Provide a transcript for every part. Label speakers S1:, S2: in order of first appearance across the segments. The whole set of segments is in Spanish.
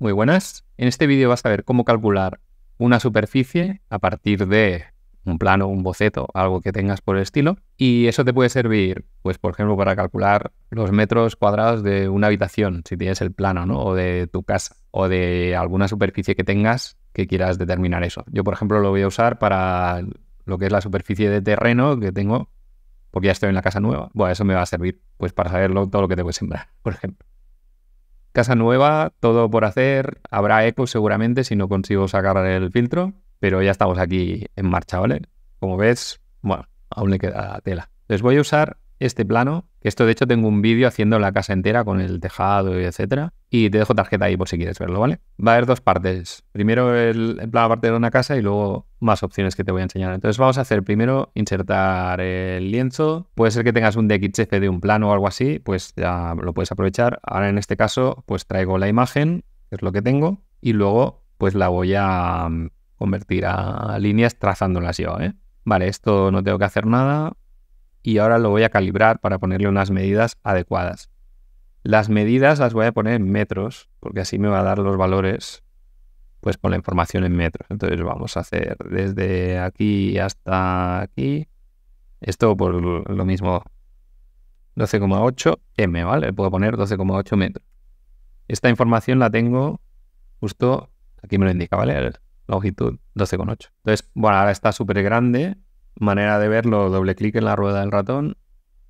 S1: Muy buenas. En este vídeo vas a ver cómo calcular una superficie a partir de un plano, un boceto, algo que tengas por el estilo. Y eso te puede servir, pues por ejemplo, para calcular los metros cuadrados de una habitación, si tienes el plano, ¿no? O de tu casa, o de alguna superficie que tengas que quieras determinar eso. Yo, por ejemplo, lo voy a usar para lo que es la superficie de terreno que tengo, porque ya estoy en la casa nueva. Bueno, eso me va a servir, pues para saber todo lo que te que sembrar, por ejemplo. Casa nueva, todo por hacer. Habrá eco seguramente si no consigo sacar el filtro, pero ya estamos aquí en marcha, ¿vale? Como ves, bueno, aún le queda tela. Les voy a usar este plano. que Esto de hecho tengo un vídeo haciendo la casa entera con el tejado, y etcétera. Y te dejo tarjeta ahí por si quieres verlo, ¿vale? Va a haber dos partes. Primero el, la parte de una casa y luego más opciones que te voy a enseñar. Entonces vamos a hacer primero insertar el lienzo. Puede ser que tengas un DXF de un plano o algo así, pues ya lo puedes aprovechar. Ahora en este caso pues traigo la imagen, que es lo que tengo, y luego pues la voy a mm, convertir a líneas trazándolas yo, ¿eh? Vale, esto no tengo que hacer nada y ahora lo voy a calibrar para ponerle unas medidas adecuadas. Las medidas las voy a poner en metros, porque así me va a dar los valores pues con la información en metros. Entonces vamos a hacer desde aquí hasta aquí. Esto por lo mismo 12,8 m, ¿vale? Puedo poner 12,8 metros. Esta información la tengo justo aquí me lo indica, ¿vale? La Longitud 12,8. Entonces, bueno, ahora está súper grande manera de verlo, doble clic en la rueda del ratón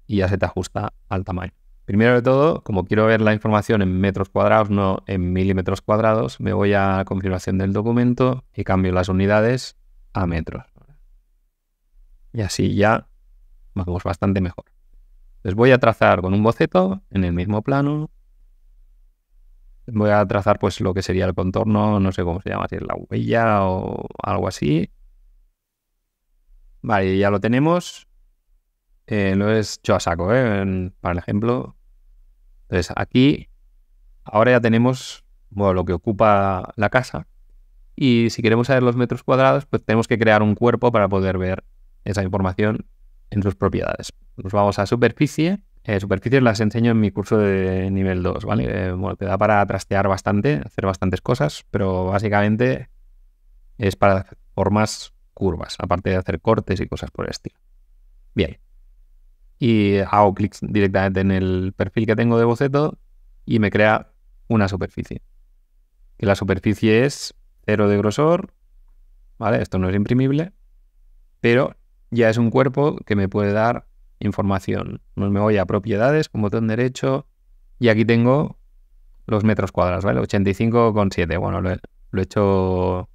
S1: y ya se te ajusta al tamaño. Primero de todo, como quiero ver la información en metros cuadrados, no en milímetros cuadrados, me voy a la configuración del documento y cambio las unidades a metros. Y así ya vamos bastante mejor. les voy a trazar con un boceto en el mismo plano. Voy a trazar pues lo que sería el contorno, no sé cómo se llama, si es la huella o algo así. Vale, ya lo tenemos. Eh, lo es hecho a saco, ¿eh? para el ejemplo. Entonces, aquí ahora ya tenemos bueno, lo que ocupa la casa. Y si queremos saber los metros cuadrados, pues tenemos que crear un cuerpo para poder ver esa información en sus propiedades. Nos vamos a superficie. Eh, superficies las enseño en mi curso de nivel 2, ¿vale? Eh, bueno, te da para trastear bastante, hacer bastantes cosas, pero básicamente es para por más curvas, aparte de hacer cortes y cosas por el estilo. Bien. Y hago clic directamente en el perfil que tengo de boceto y me crea una superficie. Que la superficie es cero de grosor, ¿vale? Esto no es imprimible, pero ya es un cuerpo que me puede dar información. Me voy a propiedades con botón derecho y aquí tengo los metros cuadrados, ¿vale? 85,7. Bueno, lo he hecho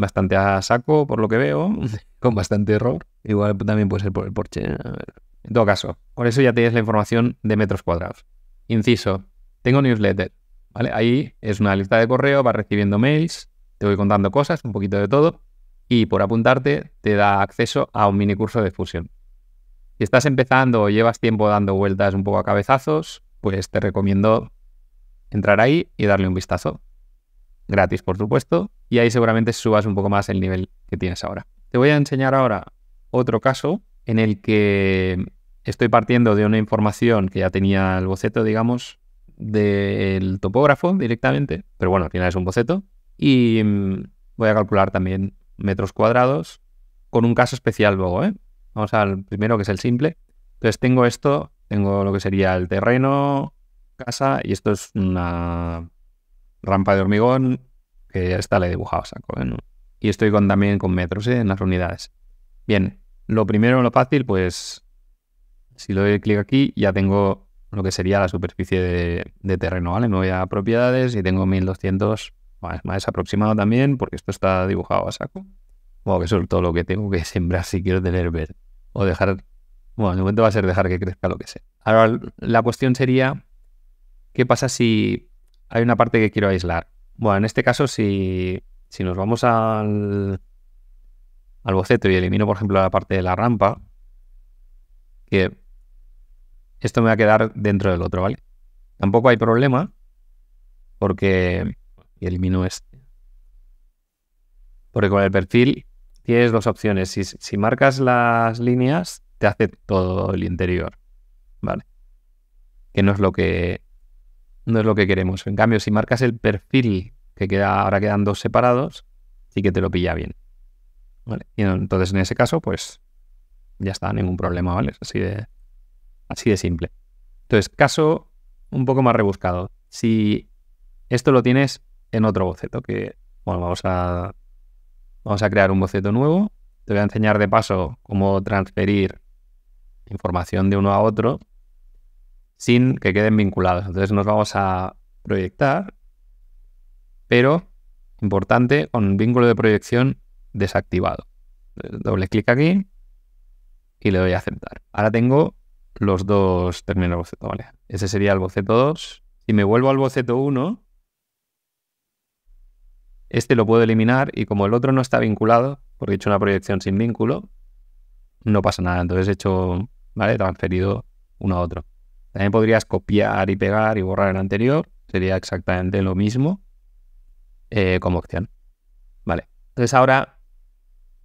S1: bastante a saco, por lo que veo, con bastante error. Igual también puede ser por el porche. En todo caso, por eso ya tienes la información de metros cuadrados. Inciso, tengo newsletter. ¿vale? Ahí es una lista de correo, vas recibiendo mails, te voy contando cosas, un poquito de todo, y por apuntarte te da acceso a un mini curso de fusión. Si estás empezando o llevas tiempo dando vueltas un poco a cabezazos, pues te recomiendo entrar ahí y darle un vistazo gratis por supuesto, y ahí seguramente subas un poco más el nivel que tienes ahora. Te voy a enseñar ahora otro caso en el que estoy partiendo de una información que ya tenía el boceto, digamos, del topógrafo directamente, pero bueno, al final es un boceto, y mm, voy a calcular también metros cuadrados con un caso especial luego, ¿eh? Vamos al primero que es el simple. Entonces tengo esto, tengo lo que sería el terreno, casa, y esto es una rampa de hormigón, que ya está, le he dibujado saco. ¿eh? Y estoy con, también con metros ¿eh? en las unidades. Bien, lo primero, lo fácil, pues si le doy clic aquí, ya tengo lo que sería la superficie de, terreno, ¿vale? Me voy a propiedades y tengo 1200, más, más aproximado también, porque esto está dibujado a saco. Bueno, que eso es todo lo que tengo que sembrar si quiero tener verde. O dejar, bueno, el momento va a ser dejar que crezca lo que sea. Ahora, la cuestión sería, ¿qué pasa si hay una parte que quiero aislar. Bueno, en este caso, si, nos vamos al, al boceto y elimino, por ejemplo, la parte de la rampa, que esto me va a quedar dentro del otro, ¿vale? Tampoco hay problema porque elimino este. Porque con el perfil tienes dos opciones. Si, si marcas las líneas, te hace todo el interior, ¿vale? Que no es lo que no es lo que queremos. En cambio, si marcas el perfil, que queda, ahora quedan dos separados, sí que te lo pilla bien. Y entonces, en ese caso, pues ya está, ningún problema, ¿vale? Así de, así de simple. Entonces, caso un poco más rebuscado. Si esto lo tienes en otro boceto, que, bueno, vamos a, vamos a crear un boceto nuevo. Te voy a enseñar de paso cómo transferir información de uno a otro sin que queden vinculados. Entonces nos vamos a proyectar, pero, importante, con vínculo de proyección desactivado. Doble clic aquí y le doy a aceptar. Ahora tengo los dos términos de boceto, ¿vale? Ese sería el boceto 2. Si me vuelvo al boceto 1, este lo puedo eliminar y como el otro no está vinculado, porque he hecho una proyección sin vínculo, no pasa nada. Entonces he hecho, ¿vale? Transferido uno a otro. También podrías copiar y pegar y borrar el anterior. Sería exactamente lo mismo eh, como opción. Vale. Entonces ahora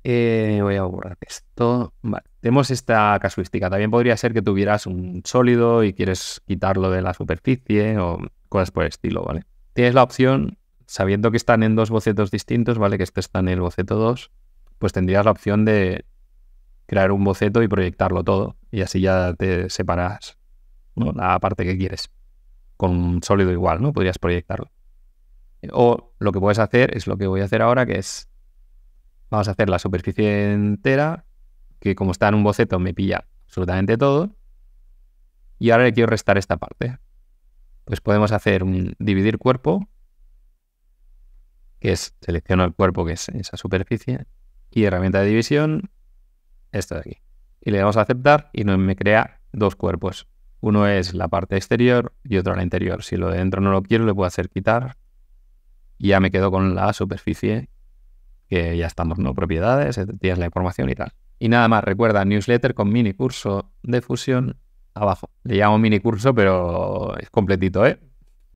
S1: eh, voy a borrar esto. Vale. Tenemos esta casuística. También podría ser que tuvieras un sólido y quieres quitarlo de la superficie o cosas por el estilo, ¿vale? Tienes la opción, sabiendo que están en dos bocetos distintos, ¿vale? Que este está en el boceto 2, pues tendrías la opción de crear un boceto y proyectarlo todo. Y así ya te separas la parte que quieres. Con un sólido igual, ¿no? Podrías proyectarlo. O lo que puedes hacer es lo que voy a hacer ahora, que es, vamos a hacer la superficie entera, que como está en un boceto me pilla absolutamente todo, y ahora le quiero restar esta parte. Pues podemos hacer un dividir cuerpo, que es, selecciono el cuerpo que es esa superficie, y herramienta de división, esto de aquí. Y le damos a aceptar y me crea dos cuerpos. Uno es la parte exterior y otro la interior. Si lo de dentro no lo quiero, le puedo hacer quitar. Y ya me quedo con la superficie, que ya estamos, ¿no? Propiedades, eh, tienes la información y tal. Y nada más, recuerda, newsletter con mini curso de fusión abajo. Le llamo mini curso, pero es completito, ¿eh?